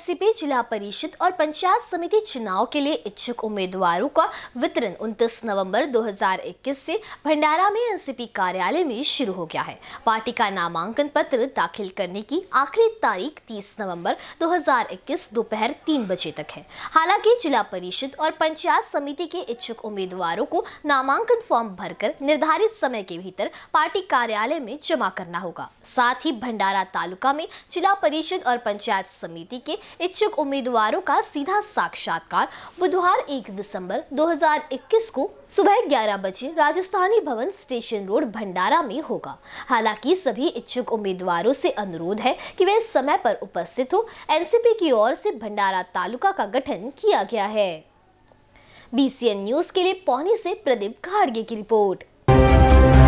NCP जिला परिषद और पंचायत समिति चुनाव के लिए इच्छुक उम्मीदवारों का वितरण 29 नवंबर 2021 से भंडारा में एनसीपी कार्यालय में शुरू हो गया है पार्टी का नामांकन पत्र दाखिल करने की आखिरी तारीख 30 नवंबर 2021 दोपहर तीन बजे तक है हालांकि जिला परिषद और पंचायत समिति के इच्छुक उम्मीदवारों को नामांकन फॉर्म भरकर निर्धारित समय के भीतर पार्टी कार्यालय में जमा करना होगा साथ ही भंडारा तालुका में जिला परिषद और पंचायत समिति के इच्छुक उम्मीदवारों का सीधा साक्षात्कार बुधवार 1 दिसंबर 2021 को सुबह 11 बजे राजस्थानी भवन स्टेशन रोड भंडारा में होगा हालांकि सभी इच्छुक उम्मीदवारों से अनुरोध है कि वे समय पर उपस्थित हो एनसीपी की ओर से भंडारा तालुका का गठन किया गया है बीसीएन न्यूज के लिए पौनी से प्रदीप खाड़गे की रिपोर्ट